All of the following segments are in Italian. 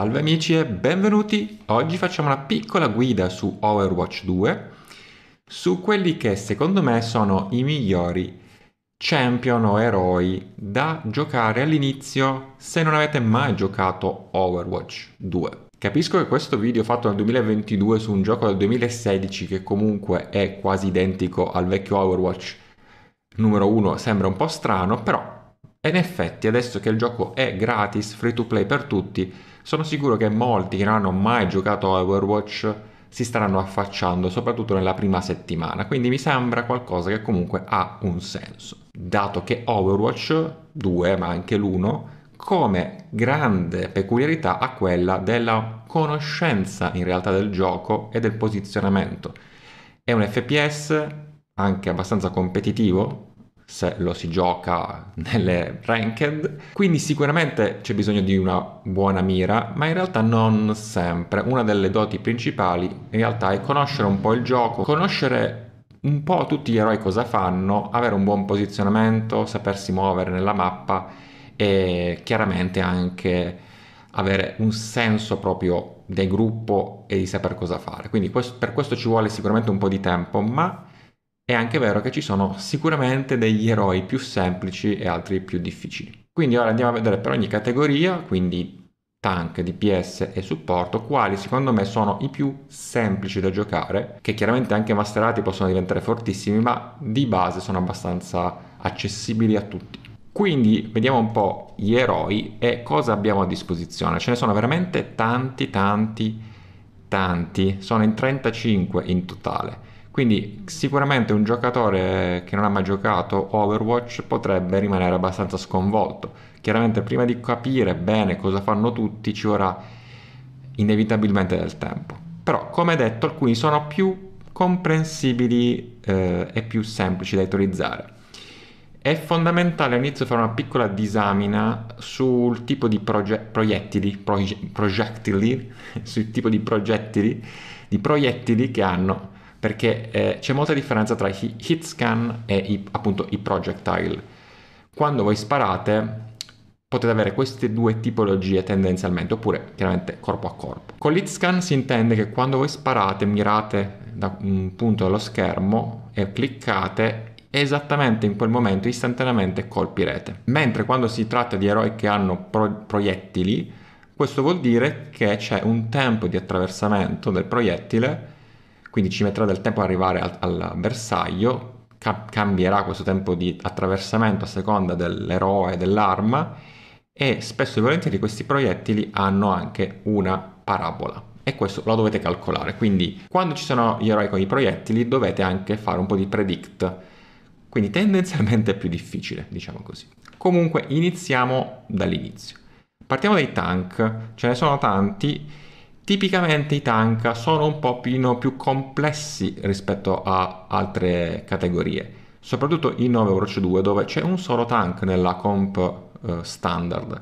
Salve amici e benvenuti! Oggi facciamo una piccola guida su Overwatch 2 su quelli che secondo me sono i migliori champion o eroi da giocare all'inizio se non avete mai giocato Overwatch 2. Capisco che questo video fatto nel 2022 su un gioco del 2016 che comunque è quasi identico al vecchio Overwatch numero 1 sembra un po' strano, però e in effetti adesso che il gioco è gratis, free to play per tutti, sono sicuro che molti che non hanno mai giocato a Overwatch si staranno affacciando, soprattutto nella prima settimana, quindi mi sembra qualcosa che comunque ha un senso. Dato che Overwatch 2, ma anche l'1, come grande peculiarità ha quella della conoscenza in realtà del gioco e del posizionamento. È un FPS anche abbastanza competitivo, se lo si gioca nelle ranked. Quindi sicuramente c'è bisogno di una buona mira, ma in realtà non sempre. Una delle doti principali in realtà è conoscere un po' il gioco, conoscere un po' tutti gli eroi cosa fanno, avere un buon posizionamento, sapersi muovere nella mappa e chiaramente anche avere un senso proprio del gruppo e di saper cosa fare. Quindi questo, per questo ci vuole sicuramente un po' di tempo, ma è anche vero che ci sono sicuramente degli eroi più semplici e altri più difficili. Quindi ora andiamo a vedere per ogni categoria, quindi tank, DPS e supporto, quali secondo me sono i più semplici da giocare, che chiaramente anche masterati possono diventare fortissimi, ma di base sono abbastanza accessibili a tutti. Quindi vediamo un po' gli eroi e cosa abbiamo a disposizione. Ce ne sono veramente tanti, tanti, tanti. Sono in 35 in totale. Quindi sicuramente un giocatore che non ha mai giocato Overwatch potrebbe rimanere abbastanza sconvolto. Chiaramente prima di capire bene cosa fanno tutti ci vorrà inevitabilmente del tempo. Però come detto alcuni sono più comprensibili eh, e più semplici da utilizzare. È fondamentale all'inizio fare una piccola disamina sul tipo di proge- proiettili, proge- proiettili sul tipo di proiettili, di proiettili che hanno perché eh, c'è molta differenza tra i hit scan e i, appunto i projectile. Quando voi sparate potete avere queste due tipologie tendenzialmente, oppure chiaramente corpo a corpo. Con l'hit scan si intende che quando voi sparate, mirate da un punto dello schermo e cliccate, esattamente in quel momento istantaneamente colpirete. Mentre quando si tratta di eroi che hanno pro- proiettili, questo vuol dire che c'è un tempo di attraversamento del proiettile quindi ci metterà del tempo ad arrivare al, al bersaglio, ca- cambierà questo tempo di attraversamento a seconda dell'eroe, dell'arma e spesso e volentieri questi proiettili hanno anche una parabola e questo lo dovete calcolare, quindi quando ci sono gli eroi con i proiettili dovete anche fare un po' di predict, quindi tendenzialmente è più difficile, diciamo così. Comunque iniziamo dall'inizio. Partiamo dai tank, ce ne sono tanti Tipicamente i tank sono un po' più, più complessi rispetto a altre categorie, soprattutto in 9 Overwatch 2 dove c'è un solo tank nella comp eh, standard.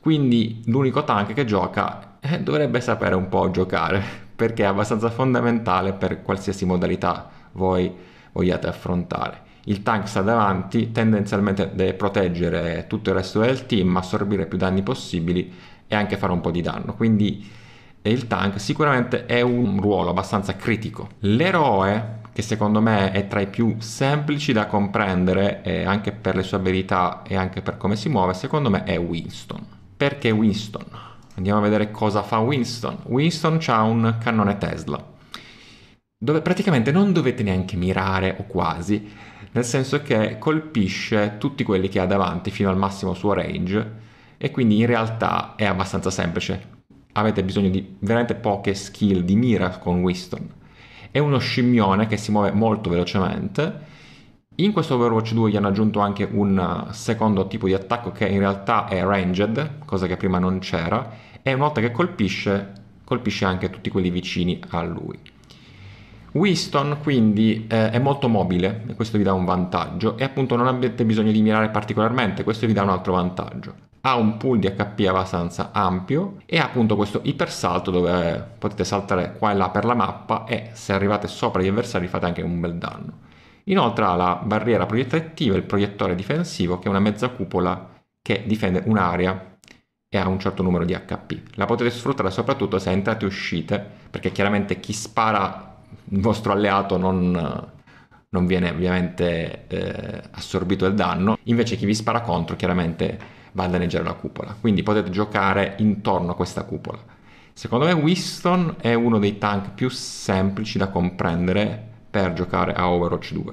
Quindi l'unico tank che gioca eh, dovrebbe sapere un po' giocare, perché è abbastanza fondamentale per qualsiasi modalità voi vogliate affrontare. Il tank sta davanti, tendenzialmente deve proteggere tutto il resto del team, assorbire più danni possibili e anche fare un po' di danno. Quindi e il tank sicuramente è un ruolo abbastanza critico. L'eroe che secondo me è tra i più semplici da comprendere eh, anche per le sue abilità e anche per come si muove, secondo me è Winston. Perché Winston? Andiamo a vedere cosa fa Winston. Winston ha un cannone Tesla, dove praticamente non dovete neanche mirare o quasi, nel senso che colpisce tutti quelli che ha davanti fino al massimo suo range e quindi in realtà è abbastanza semplice avete bisogno di veramente poche skill di mira con Winston. È uno scimmione che si muove molto velocemente. In questo Overwatch 2 gli hanno aggiunto anche un eh, secondo tipo di attacco che in realtà è ranged, cosa che prima non c'era, e una volta che colpisce, colpisce anche tutti quelli vicini a lui. Winston quindi eh, è molto mobile e questo vi dà un vantaggio e appunto non avete bisogno di mirare particolarmente, questo vi dà un altro vantaggio. Ha un pool di HP abbastanza ampio e ha appunto questo ipersalto dove eh, potete saltare qua e là per la mappa e se arrivate sopra gli avversari fate anche un bel danno. Inoltre ha la barriera proiettettiva e il proiettore difensivo che è una mezza cupola che difende un'area e ha un certo numero di HP. La potete sfruttare soprattutto se entrate e uscite, perché chiaramente chi spara il vostro alleato non, non viene ovviamente eh, assorbito il danno, invece chi vi spara contro chiaramente va a danneggiare la cupola, quindi potete giocare intorno a questa cupola. Secondo me Winston è uno dei tank più semplici da comprendere per giocare a Overwatch 2.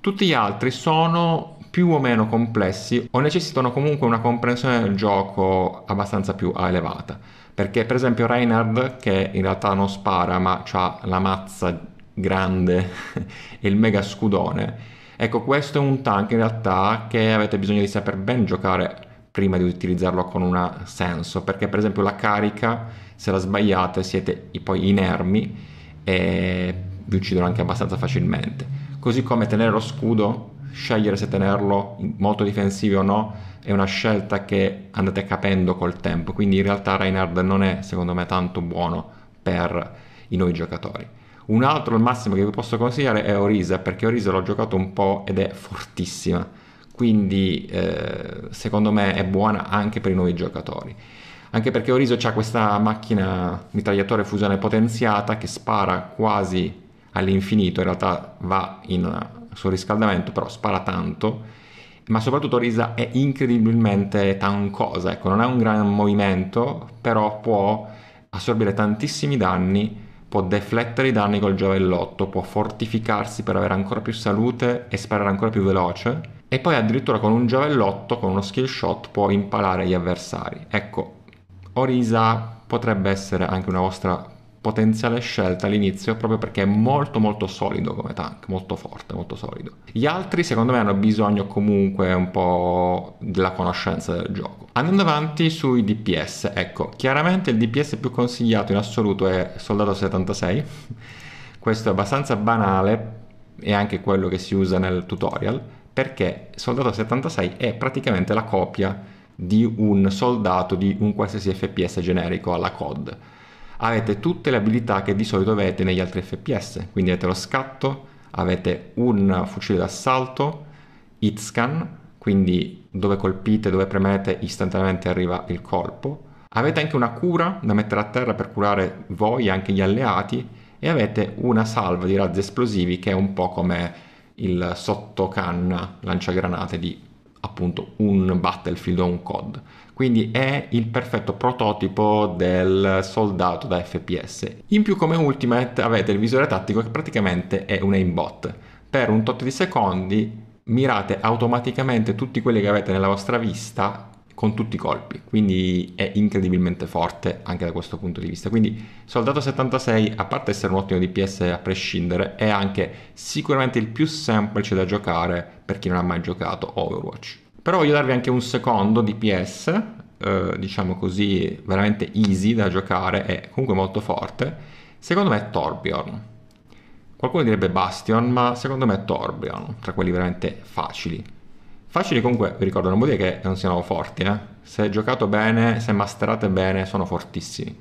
Tutti gli altri sono più o meno complessi o necessitano comunque una comprensione del gioco abbastanza più elevata. Perché per esempio Reinhard, che in realtà non spara ma ha la mazza grande e il mega scudone, ecco questo è un tank in realtà che avete bisogno di saper ben giocare prima di utilizzarlo con un senso, perché per esempio la carica, se la sbagliate siete poi inermi e vi uccidono anche abbastanza facilmente. Così come tenere lo scudo scegliere se tenerlo molto difensivo o no è una scelta che andate capendo col tempo, quindi in realtà Reinhardt non è secondo me tanto buono per i nuovi giocatori. Un altro, il massimo che vi posso consigliare è Orisa, perché Orisa l'ho giocato un po' ed è fortissima, quindi eh, secondo me è buona anche per i nuovi giocatori anche perché Orisa ha questa macchina mitragliatore fusione potenziata che spara quasi all'infinito, in realtà va in una sul riscaldamento, però spara tanto, ma soprattutto Risa è incredibilmente tancosa, ecco, non ha un gran movimento, però può assorbire tantissimi danni, può deflettere i danni col giavellotto, può fortificarsi per avere ancora più salute e sparare ancora più veloce, e poi addirittura con un giavellotto, con uno skill shot, può impalare gli avversari. Ecco, Orisa potrebbe essere anche una vostra potenziale scelta all'inizio proprio perché è molto molto solido come tank, molto forte, molto solido. Gli altri secondo me hanno bisogno comunque un po' della conoscenza del gioco. Andando avanti sui DPS, ecco, chiaramente il DPS più consigliato in assoluto è Soldato 76. Questo è abbastanza banale e anche quello che si usa nel tutorial, perché Soldato 76 è praticamente la copia di un soldato di un qualsiasi FPS generico alla COD avete tutte le abilità che di solito avete negli altri FPS, quindi avete lo scatto, avete un fucile d'assalto, hitscan, quindi dove colpite, dove premete istantaneamente arriva il colpo, avete anche una cura da mettere a terra per curare voi e anche gli alleati e avete una salva di razzi esplosivi che è un po' come il sottocanna lanciagranate di appunto un Battlefield o un COD. Quindi è il perfetto prototipo del soldato da FPS. In più come Ultimate avete il visore tattico che praticamente è un aimbot. Per un tot di secondi mirate automaticamente tutti quelli che avete nella vostra vista con tutti i colpi, quindi è incredibilmente forte anche da questo punto di vista. Quindi Soldato 76, a parte essere un ottimo DPS a prescindere, è anche sicuramente il più semplice da giocare per chi non ha mai giocato Overwatch. Però voglio darvi anche un secondo DPS, eh, diciamo così, veramente easy da giocare e comunque molto forte. Secondo me è Torbjorn. Qualcuno direbbe Bastion, ma secondo me è Torbjorn, tra quelli veramente facili Facili comunque, vi ricordo, non vuol dire che non siano forti, eh? se giocato bene, se masterate bene, sono fortissimi.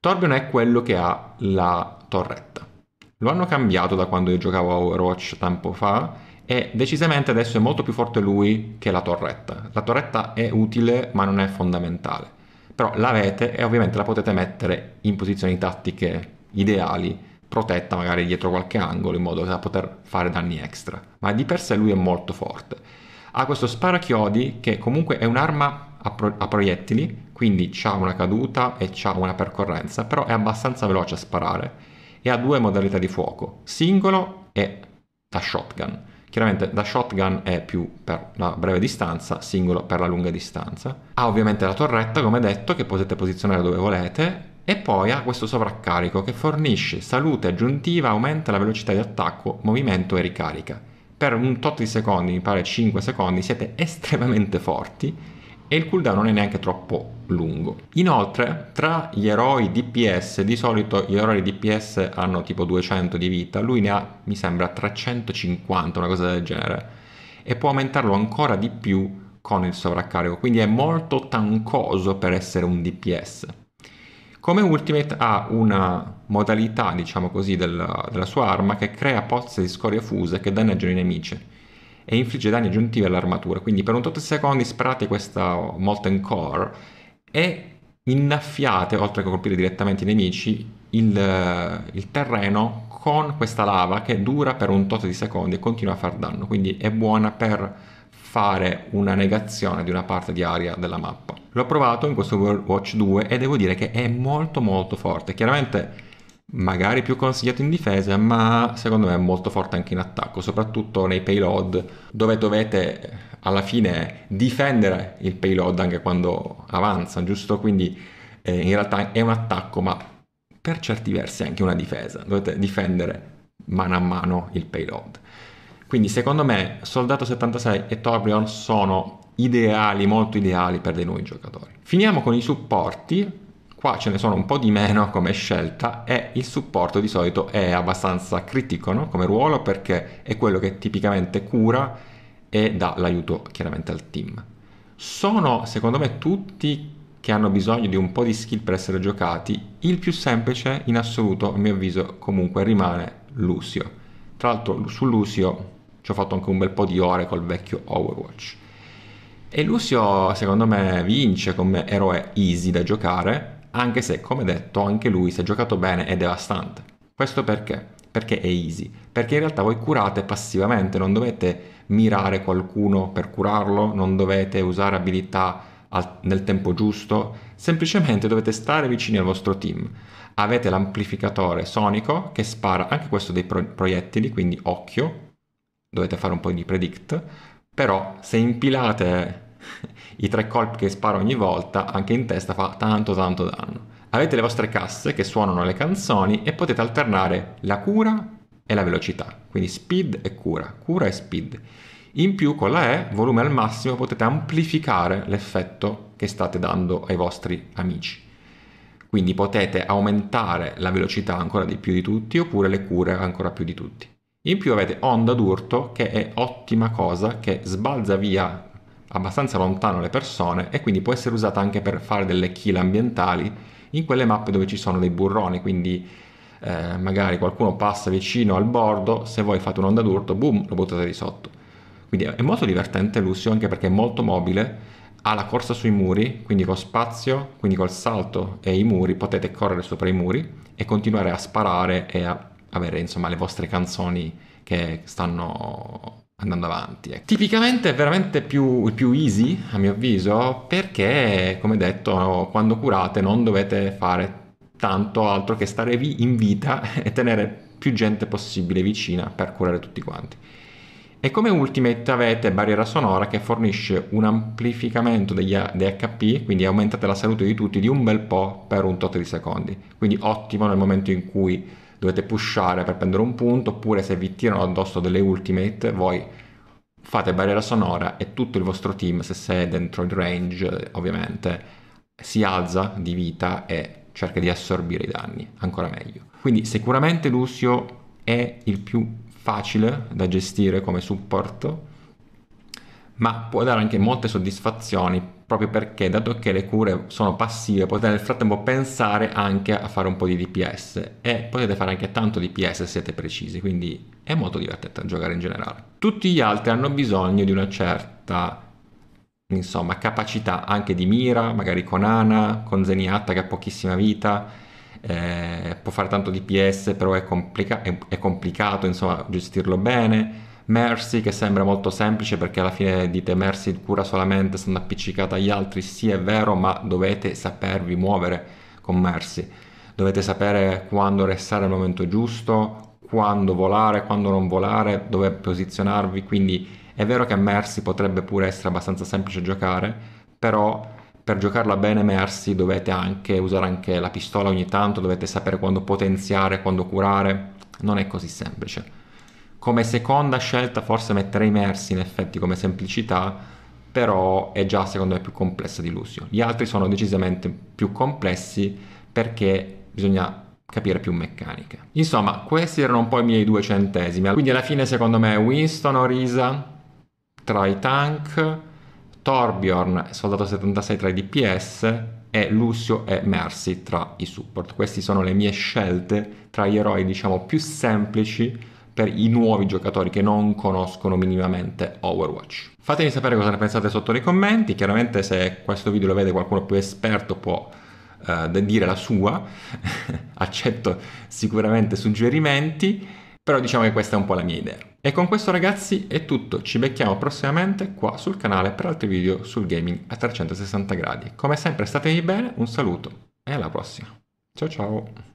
Torbion è quello che ha la torretta. Lo hanno cambiato da quando io giocavo a Overwatch tempo fa e decisamente adesso è molto più forte lui che la torretta. La torretta è utile ma non è fondamentale. Però l'avete e ovviamente la potete mettere in posizioni tattiche ideali, protetta magari dietro qualche angolo in modo da poter fare danni extra. Ma di per sé lui è molto forte ha questo sparachiodi che comunque è un'arma a, pro a proiettili, quindi ha una caduta e ha una percorrenza, però è abbastanza veloce a sparare e ha due modalità di fuoco, singolo e da shotgun. Chiaramente da shotgun è più per la breve distanza, singolo per la lunga distanza. Ha ovviamente la torretta, come detto, che potete posizionare dove volete e poi ha questo sovraccarico che fornisce salute aggiuntiva, aumenta la velocità di attacco, movimento e ricarica per un tot di secondi, mi pare 5 secondi, siete estremamente forti e il cooldown non è neanche troppo lungo. Inoltre, tra gli eroi DPS, di solito gli eroi DPS hanno tipo 200 di vita, lui ne ha, mi sembra, 350, una cosa del genere, e può aumentarlo ancora di più con il sovraccarico, quindi è molto tancoso per essere un DPS. Come Ultimate ha una modalità, diciamo così, della, della sua arma che crea pozze di scorie fuse che danneggiano i nemici e infligge danni aggiuntivi all'armatura. Quindi per un tot di secondi sparate questa Molten Core e innaffiate, oltre che colpire direttamente i nemici, il, il terreno con questa lava che dura per un tot di secondi e continua a far danno. Quindi è buona per fare una negazione di una parte di aria della mappa. L'ho provato in questo World Watch 2 e devo dire che è molto molto forte. Chiaramente magari più consigliato in difesa, ma secondo me è molto forte anche in attacco, soprattutto nei payload dove dovete alla fine difendere il payload anche quando avanza, giusto? Quindi eh, in realtà è un attacco, ma per certi versi è anche una difesa, dovete difendere mano a mano il payload. Quindi secondo me Soldato 76 e Torbjorn sono ideali, molto ideali per dei nuovi giocatori. Finiamo con i supporti, qua ce ne sono un po' di meno come scelta e il supporto di solito è abbastanza critico no? come ruolo perché è quello che tipicamente cura e dà l'aiuto chiaramente al team. Sono secondo me tutti che hanno bisogno di un po' di skill per essere giocati, il più semplice in assoluto a mio avviso comunque rimane Lucio. Tra l'altro su Lucio ci ho fatto anche un bel po' di ore col vecchio Overwatch. E Lucio secondo me vince come eroe easy da giocare, anche se come detto anche lui se giocato bene è devastante. Questo perché? Perché è easy, perché in realtà voi curate passivamente, non dovete mirare qualcuno per curarlo, non dovete usare abilità al, nel tempo giusto, semplicemente dovete stare vicini al vostro team. Avete l'amplificatore sonico che spara anche questo dei pro- proiettili, quindi occhio, dovete fare un po' di predict, però se impilate i tre colpi che sparo ogni volta, anche in testa fa tanto tanto danno. Avete le vostre casse che suonano le canzoni e potete alternare la cura e la velocità, quindi speed e cura, cura e speed. In più con la E, volume al massimo, potete amplificare l'effetto che state dando ai vostri amici. Quindi potete aumentare la velocità ancora di più di tutti oppure le cure ancora più di tutti. In più avete onda d'urto che è ottima cosa, che sbalza via abbastanza lontano le persone e quindi può essere usata anche per fare delle kill ambientali in quelle mappe dove ci sono dei burroni, quindi eh, magari qualcuno passa vicino al bordo, se voi fate un'onda d'urto, boom, lo buttate di sotto. Quindi è molto divertente Lucio anche perché è molto mobile, ha la corsa sui muri, quindi con spazio, quindi col salto e i muri, potete correre sopra i muri e continuare a sparare e a avere insomma le vostre canzoni che stanno andando avanti. Ecco. Tipicamente è veramente più, più easy a mio avviso perché come detto quando curate non dovete fare tanto altro che starevi in vita e tenere più gente possibile vicina per curare tutti quanti. E come Ultimate avete barriera sonora che fornisce un amplificamento degli HP, quindi aumentate la salute di tutti di un bel po' per un tot di secondi. Quindi ottimo nel momento in cui dovete pushare per prendere un punto, oppure se vi tirano addosso delle ultimate, voi fate barriera sonora e tutto il vostro team, se sei dentro il range, ovviamente, si alza di vita e cerca di assorbire i danni, ancora meglio. Quindi sicuramente Lucio è il più facile da gestire come supporto, ma può dare anche molte soddisfazioni proprio perché dato che le cure sono passive potete nel frattempo pensare anche a fare un po' di DPS e potete fare anche tanto DPS se siete precisi quindi è molto divertente da giocare in generale tutti gli altri hanno bisogno di una certa insomma capacità anche di mira magari con Ana con Zeniatta che ha pochissima vita eh, può fare tanto DPS però è, complica- è, è complicato insomma gestirlo bene Mercy che sembra molto semplice perché alla fine dite Mercy cura solamente stando appiccicata agli altri, sì è vero ma dovete sapervi muovere con Mercy, dovete sapere quando restare al momento giusto, quando volare, quando non volare, dove posizionarvi, quindi è vero che Mercy potrebbe pure essere abbastanza semplice giocare, però per giocarla bene Mercy dovete anche usare anche la pistola ogni tanto, dovete sapere quando potenziare, quando curare, non è così semplice. Come seconda scelta forse metterei Mercy in effetti come semplicità, però è già secondo me più complessa di Lucio. Gli altri sono decisamente più complessi perché bisogna capire più meccanica. Insomma, questi erano un po' i miei due centesimi. Quindi alla fine secondo me Winston o Risa tra i tank, Torbjorn, soldato 76 tra i DPS e Lucio e Mercy tra i support. Queste sono le mie scelte tra gli eroi diciamo più semplici per i nuovi giocatori che non conoscono minimamente Overwatch. Fatemi sapere cosa ne pensate sotto nei commenti, chiaramente se questo video lo vede qualcuno più esperto può eh, dire la sua, accetto sicuramente suggerimenti, però diciamo che questa è un po' la mia idea. E con questo ragazzi è tutto, ci becchiamo prossimamente qua sul canale per altri video sul gaming a 360 gradi. Come sempre statevi bene, un saluto e alla prossima. Ciao ciao!